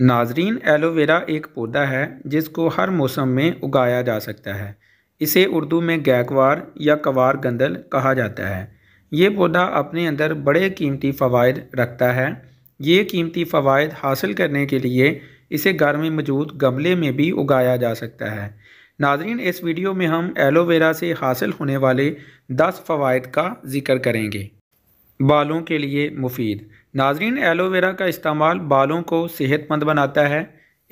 नाजरीन एलोवेरा एक पौधा है जिसको हर मौसम में उगाया जा सकता है इसे उर्दू में गैकवार या कवार गंदल कहा जाता है ये पौधा अपने अंदर बड़े कीमती फ़वाद रखता है ये कीमती फ़वाद हासिल करने के लिए इसे घर में मौजूद गमले में भी उगाया जा सकता है नाजरीन इस वीडियो में हम एलोवेरा से हासिल होने वाले दस फ़वाद का ज़िक्र करेंगे बालों के लिए मुफीद नाजरीन एलोवेरा का इस्तेमाल बालों को सेहतमंद बनाता है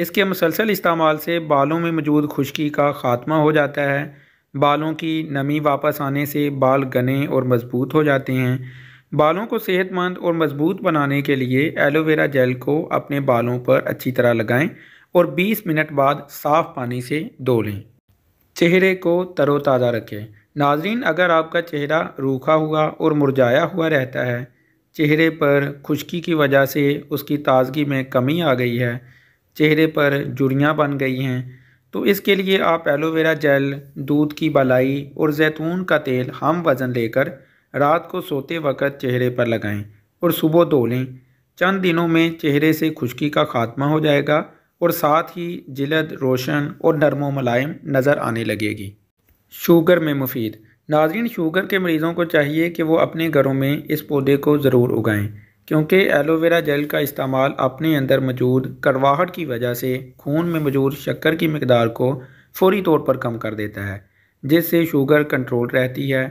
इसके मुसलसल इस्तेमाल से बालों में मौजूद खुश्की का खात्मा हो जाता है बालों की नमी वापस आने से बाल गने और मज़बूत हो जाते हैं बालों को सेहतमंद और मज़बूत बनाने के लिए एलोवेरा जेल को अपने बालों पर अच्छी तरह लगाएं और 20 मिनट बाद साफ़ पानी से धो लें चेहरे को तरोताज़ा रखें नाजरीन अगर आपका चेहरा रूखा हुआ और मुरझाया हुआ रहता है चेहरे पर खुश्की की वजह से उसकी ताज़गी में कमी आ गई है चेहरे पर जुड़ियाँ बन गई हैं तो इसके लिए आप एलोवेरा जेल दूध की बलाई और जैतून का तेल हम वज़न लेकर रात को सोते वक़्त चेहरे पर लगाएं और सुबह धो लें चंद दिनों में चेहरे से खुश्की का खात्मा हो जाएगा और साथ ही जिलद रोशन और नरम मुलायम नज़र आने लगेगी शुगर में मुफीद नाजरीन शुगर के मरीज़ों को चाहिए कि वो अपने घरों में इस पौधे को ज़रूर उगाएं क्योंकि एलोवेरा जेल का इस्तेमाल अपने अंदर मौजूद कड़वाहट की वजह से खून में मौजूद शक्कर की मकदार को फौरी तौर पर कम कर देता है जिससे शुगर कंट्रोल रहती है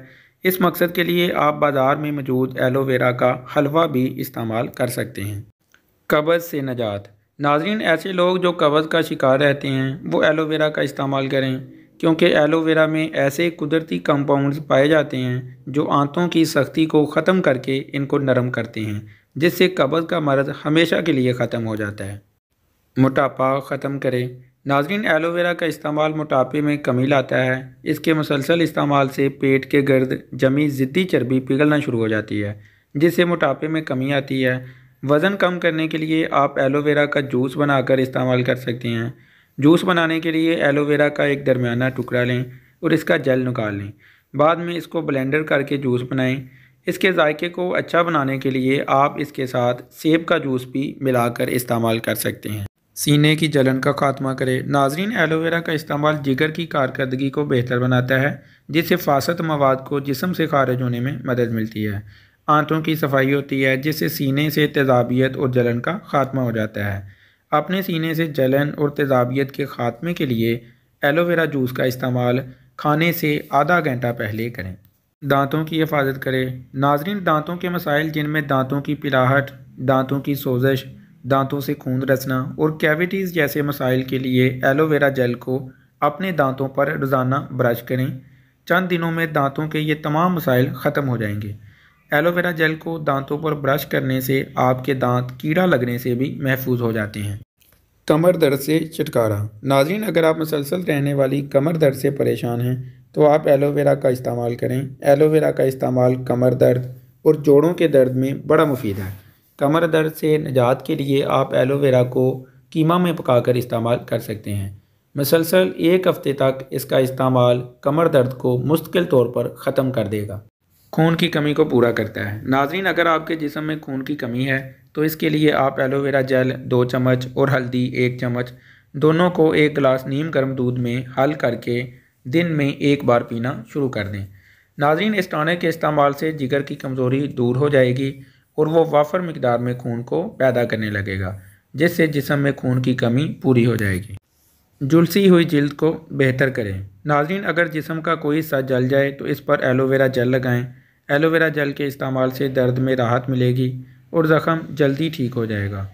इस मकसद के लिए आप बाज़ार में मौजूद एलोवेरा का हलवा भी इस्तेमाल कर सकते हैं कब्ज़ से नजात नाजरीन ऐसे लोग जो कब्ज़ का शिकार रहते हैं वो एलोवेरा का इस्तेमाल करें क्योंकि एलोवेरा में ऐसे कुदरती कंपाउंड्स पाए जाते हैं जो आंतों की सख्ती को ख़त्म करके इनको नरम करते हैं जिससे कब्ज़ का मर्ज़ हमेशा के लिए ख़त्म हो जाता है मोटापा ख़त्म करें नाजरीन एलोवेरा का इस्तेमाल मोटापे में कमी लाता है इसके मुसलसल इस्तेमाल से पेट के गर्द जमी ज़िद्दी चर्बी पिघलना शुरू हो जाती है जिससे मोटापे में कमी आती है वज़न कम करने के लिए आप एलोवेरा का जूस बनाकर इस्तेमाल कर सकते हैं जूस बनाने के लिए एलोवेरा का एक दरमियाना टुकड़ा लें और इसका जेल निकाल लें बाद में इसको ब्लेंडर करके जूस बनाएं इसके जायके को अच्छा बनाने के लिए आप इसके साथ सेब का जूस भी मिलाकर इस्तेमाल कर सकते हैं सीने की जलन का खात्मा करें नाजरीन एलोवेरा का इस्तेमाल जिगर की कारकर्दगी को बेहतर बनाता है जिससे फासत मवाद को जिसम से खारिज होने में मदद मिलती है आंतों की सफाई होती है जिससे सीने से तेजाबियत और जलन का खात्मा हो जाता है अपने सीने से जलन और तेजाबियत के ख़ात्मे के लिए एलोवेरा जूस का इस्तेमाल खाने से आधा घंटा पहले करें दांतों की हिफाजत करें नाजरीन दांतों के मसाइल जिनमें दांतों की पिलाहट दांतों की सोजश दांतों से खून रचना और कैविटीज़ जैसे मसाइल के लिए एलोवेरा जेल को अपने दांतों पर रोज़ाना ब्रश करें चंद दिनों में दांतों के ये तमाम मसाइल ख़त्म हो जाएंगे एलोवेरा जेल को दांतों पर ब्रश करने से आपके दांत कीड़ा लगने से भी महफूज हो जाते हैं कमर दर्द से छुटकारा नाजरीन अगर आप मुसलसल रहने वाली कमर दर्द से परेशान हैं तो आप एलोवेरा का इस्तेमाल करें एलोवेरा का इस्तेमाल कमर दर्द और जोड़ों के दर्द में बड़ा मुफीद है कमर दर्द से निजात के लिए आप एलोवेरा को कीमा में पकाकर इस्तेमाल कर सकते हैं मसलसल एक हफ़्ते तक इसका इस्तेमाल कमर दर्द को मुस्तकिल तौर पर ख़त्म कर देगा खून की कमी को पूरा करता है नाजरीन अगर आपके जिसम में खून की कमी है तो इसके लिए आप एलोवेरा जेल दो चम्मच और हल्दी एक चम्मच दोनों को एक गिलास नीम गर्म दूध में हल करके दिन में एक बार पीना शुरू कर दें नाजरीन इस टाने के इस्तेमाल से जिगर की कमज़ोरी दूर हो जाएगी और वो वाफर मकदार में खून को पैदा करने लगेगा जिससे जिसम में खून की कमी पूरी हो जाएगी जुलसी हुई जल्द को बेहतर करें नाजरीन अगर जिसम का कोई हिस्सा जल जाए तो इस पर एलोवेरा जल लगाएं एलोवेरा जल के इस्तेमाल से दर्द में राहत मिलेगी और ज़ख़म जल्दी ठीक हो जाएगा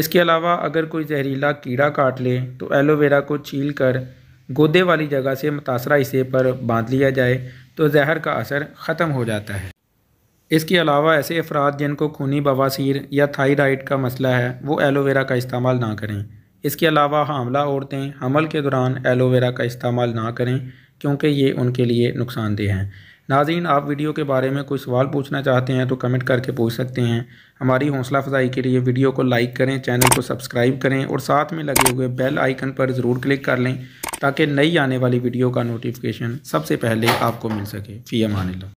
इसके अलावा अगर कोई जहरीला कीड़ा काट ले तो एलोवेरा को छील कर गोदे वाली जगह से मुतासर हिस्से पर बांध लिया जाए तो जहर का असर ख़त्म हो जाता है इसके अलावा ऐसे अफराद जिनको खूनी बवासीर या थायराइड का मसला है वो एलोवेरा का इस्तेमाल ना करें इसके अलावा हामला औरतें हमल के दौरान एलोवेरा का इस्तेमाल ना करें क्योंकि ये उनके लिए नुकसानदेह हैं नाजीन आप वीडियो के बारे में कोई सवाल पूछना चाहते हैं तो कमेंट करके पूछ सकते हैं हमारी हौसला अफजाई के लिए वीडियो को लाइक करें चैनल को सब्सक्राइब करें और साथ में लगे हुए बेल आइकन पर ज़रूर क्लिक कर लें ताकि नई आने वाली वीडियो का नोटिफिकेशन सबसे पहले आपको मिल सके फ़ी अमान